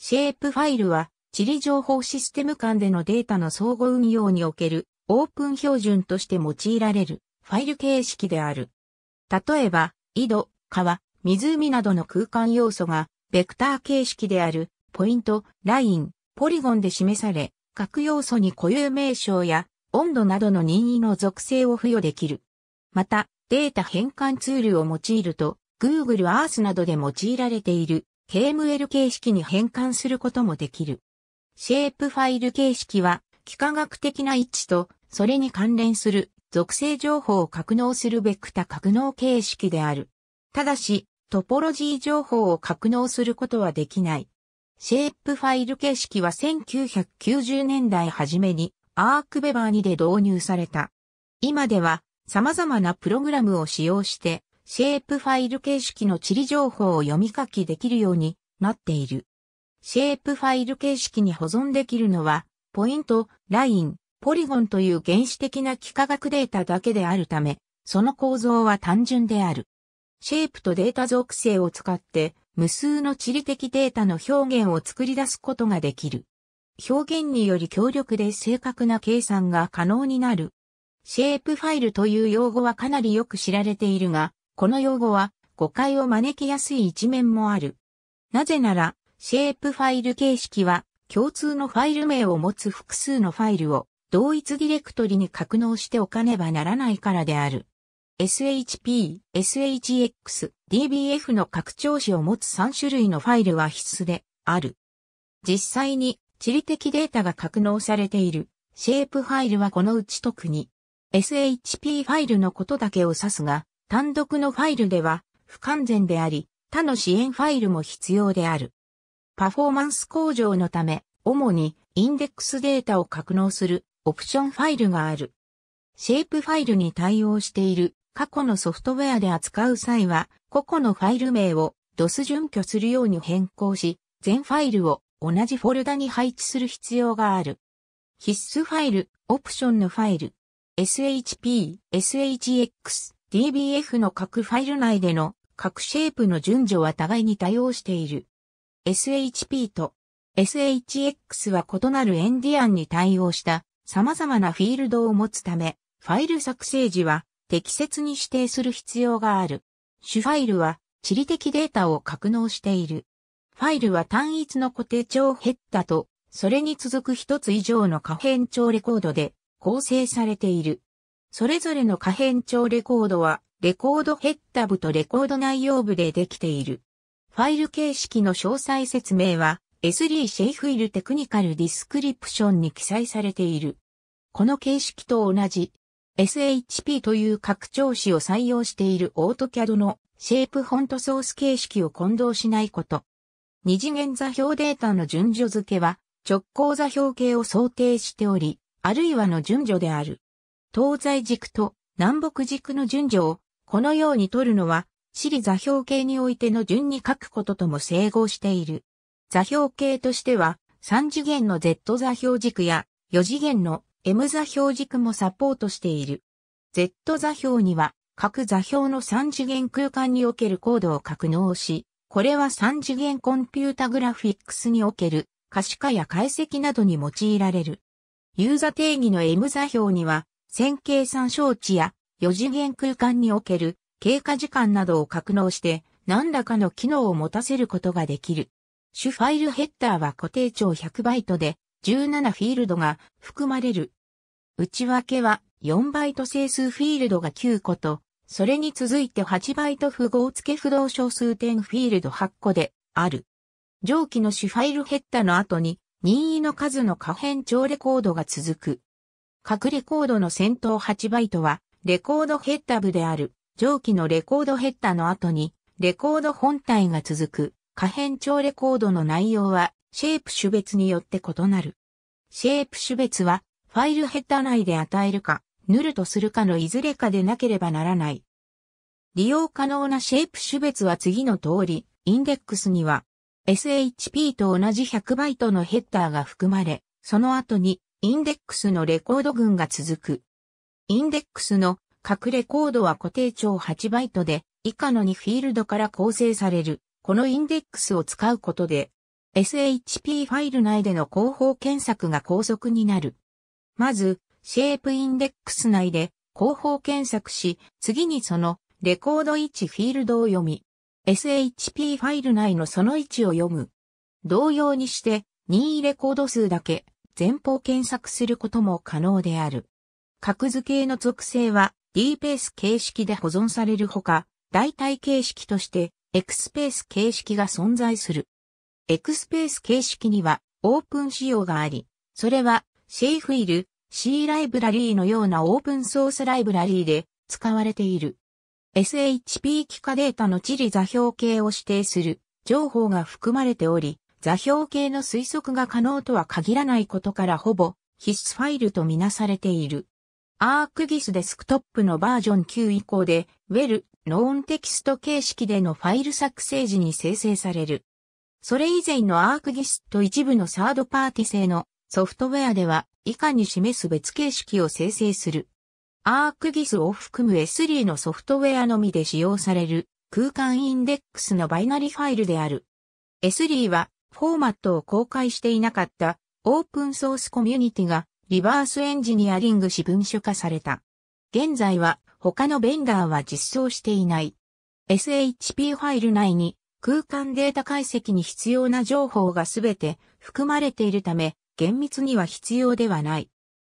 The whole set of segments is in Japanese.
シェープファイルは、地理情報システム間でのデータの相互運用におけるオープン標準として用いられるファイル形式である。例えば、井戸、川、湖などの空間要素が、ベクター形式である、ポイント、ライン、ポリゴンで示され、各要素に固有名称や、温度などの任意の属性を付与できる。また、データ変換ツールを用いると、Google Earth などで用いられている KML 形式に変換することもできる。シェイプファイル形式は、幾何学的な位置と、それに関連する属性情報を格納するベクタ格納形式である。ただし、トポロジー情報を格納することはできない。シェイプファイル形式は1990年代初めにアークベバーにで導入された。今では様々なプログラムを使用してシェープファイル形式の地理情報を読み書きできるようになっている。シェープファイル形式に保存できるのは、ポイント、ライン、ポリゴンという原始的な幾何学データだけであるため、その構造は単純である。シェイプとデータ属性を使って、無数の地理的データの表現を作り出すことができる。表現により強力で正確な計算が可能になる。シェイプファイルという用語はかなりよく知られているが、この用語は誤解を招きやすい一面もある。なぜなら、シェープファイル形式は共通のファイル名を持つ複数のファイルを同一ディレクトリに格納しておかねばならないからである。SHP、SHX、DBF の拡張子を持つ3種類のファイルは必須である。実際に地理的データが格納されているシェープファイルはこのうち特に SHP ファイルのことだけを指すが、単独のファイルでは不完全であり、他の支援ファイルも必要である。パフォーマンス向上のため、主にインデックスデータを格納するオプションファイルがある。シェイプファイルに対応している過去のソフトウェアで扱う際は、個々のファイル名を DOS 準拠するように変更し、全ファイルを同じフォルダに配置する必要がある。必須ファイル、オプションのファイル、SHP、SHX、DBF の各ファイル内での各シェイプの順序は互いに多用している。SHP と SHX は異なるエンディアンに対応した様々なフィールドを持つため、ファイル作成時は適切に指定する必要がある。主ファイルは地理的データを格納している。ファイルは単一の固定帳ヘッダと、それに続く一つ以上の可変帳レコードで構成されている。それぞれの可変調レコードは、レコードヘッダ部とレコード内容部でできている。ファイル形式の詳細説明は、S3 シェイフィルテクニカルディスクリプションに記載されている。この形式と同じ SHP という拡張子を採用しているオートキャドのシェイプフォントソース形式を混同しないこと。二次元座標データの順序付けは直行座標系を想定しており、あるいはの順序である。東西軸と南北軸の順序をこのように取るのは、地理座標系においての順に書くこととも整合している。座標系としては、3次元の Z 座標軸や4次元の M 座標軸もサポートしている。Z 座標には、各座標の3次元空間におけるコードを格納し、これは3次元コンピュータグラフィックスにおける可視化や解析などに用いられる。ユーザ定義の M 座標には線形参照値や4次元空間における経過時間などを格納して何らかの機能を持たせることができる。主ファイルヘッダーは固定長100バイトで17フィールドが含まれる。内訳は4バイト整数フィールドが9個と、それに続いて8バイト符号付け不動小数点フィールド8個である。上記の主ファイルヘッダーの後に任意の数の可変調レコードが続く。各レコードの先頭8バイトは、レコードヘッダ部である、上記のレコードヘッダの後に、レコード本体が続く、可変調レコードの内容は、シェープ種別によって異なる。シェープ種別は、ファイルヘッダ内で与えるか、ヌルとするかのいずれかでなければならない。利用可能なシェープ種別は次の通り、インデックスには、SHP と同じ100バイトのヘッダーが含まれ、その後にインデックスのレコード群が続く。インデックスの各レコードは固定長8バイトで以下の2フィールドから構成される。このインデックスを使うことで SHP ファイル内での広報検索が高速になる。まず、シェープインデックス内で広報検索し、次にそのレコード位置フィールドを読み、SHP ファイル内のその位置を読む。同様にして、任意レコード数だけ前方検索することも可能である。格付けの属性は D ペース形式で保存されるほか、代替形式として X ペース形式が存在する。X ペース形式にはオープン仕様があり、それはシェイフィル、C ライブラリーのようなオープンソースライブラリーで使われている。SHP 機化データの地理座標系を指定する情報が含まれており、座標系の推測が可能とは限らないことからほぼ必須ファイルとみなされている。アークギスデスクトップのバージョン9以降で、ウェル、ノーンテキスト形式でのファイル作成時に生成される。それ以前のアークギスと一部のサードパーティ製のソフトウェアでは以下に示す別形式を生成する。アークギスを含む S3 のソフトウェアのみで使用される空間インデックスのバイナリファイルである。S3 はフォーマットを公開していなかったオープンソースコミュニティがリバースエンジニアリングし文書化された。現在は他のベンダーは実装していない。SHP ファイル内に空間データ解析に必要な情報がすべて含まれているため、厳密には必要ではない。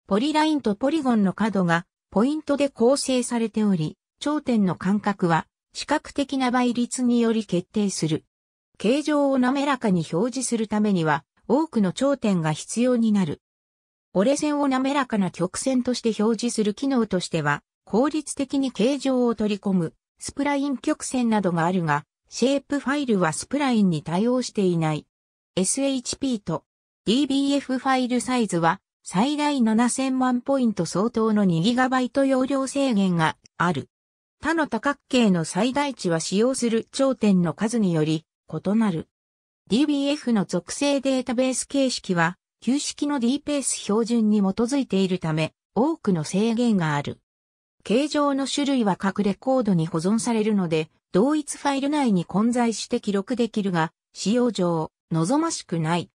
ポリラインとポリゴンの角がポイントで構成されており、頂点の間隔は視覚的な倍率により決定する。形状を滑らかに表示するためには、多くの頂点が必要になる。折れ線を滑らかな曲線として表示する機能としては、効率的に形状を取り込む、スプライン曲線などがあるが、シェイプファイルはスプラインに対応していない。SHP と DBF ファイルサイズは最大7000万ポイント相当の 2GB 容量制限がある。他の多角形の最大値は使用する頂点の数により異なる。DBF の属性データベース形式は、旧式の DPACE 標準に基づいているため、多くの制限がある。形状の種類は各レコードに保存されるので、同一ファイル内に混在して記録できるが、使用上、望ましくない。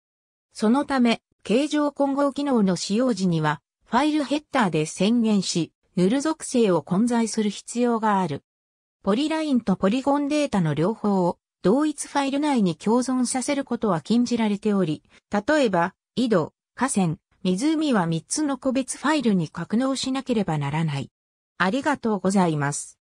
そのため、形状混合機能の使用時には、ファイルヘッダーで宣言し、ヌル属性を混在する必要がある。ポリラインとポリゴンデータの両方を同一ファイル内に共存させることは禁じられており、例えば、井戸、河川、湖は3つの個別ファイルに格納しなければならない。ありがとうございます。